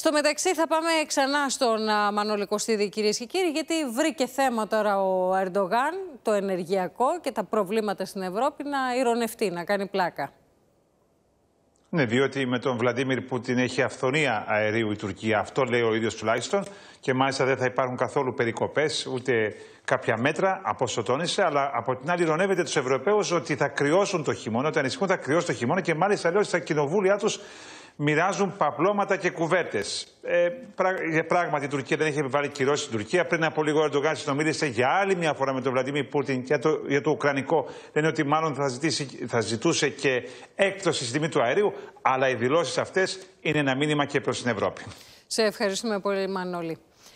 Στο μεταξύ θα πάμε ξανά στον Μανώλη Κωστίδη κυρίες και κύριοι γιατί βρήκε θέμα τώρα ο Ερντογάν, το ενεργειακό και τα προβλήματα στην Ευρώπη να ηρωνευτεί, να κάνει πλάκα. Ναι, διότι με τον Βλαντίμιρ την έχει αυθονία αερίου η Τουρκία. Αυτό λέει ο ίδιος τουλάχιστον. Και μάλιστα δεν θα υπάρχουν καθόλου περικοπές ούτε κάποια μέτρα, αποσοτώνησε. Αλλά από την άλλη, ηρωνεύεται τους Ευρωπαίους ότι θα κρυώσουν το χειμώνα, ότι ανησυχούν θα κρυώσουν το χειμώνα και μάλιστα λέω στα κοινοβούλια τους μοιράζουν παπλώματα και κουβέρτες. Ε, ε, πράγματι, η Τουρκία δεν έχει επιβάλει κυρώσεις στην Τουρκία. Πριν από λίγο, ο Ερντογάν συνομίλησε για άλλη μια φορά με τον Βλαντίμι Πούτιν για το, για το Ουκρανικό. Λένε ότι μάλλον θα, ζητήσει, θα ζητούσε και έκπτωση στη τιμή του αερίου. Αλλά οι δηλώσεις αυτές είναι ένα μήνυμα και προς την Ευρώπη. Σε ευχαριστούμε πολύ, Μανώλη.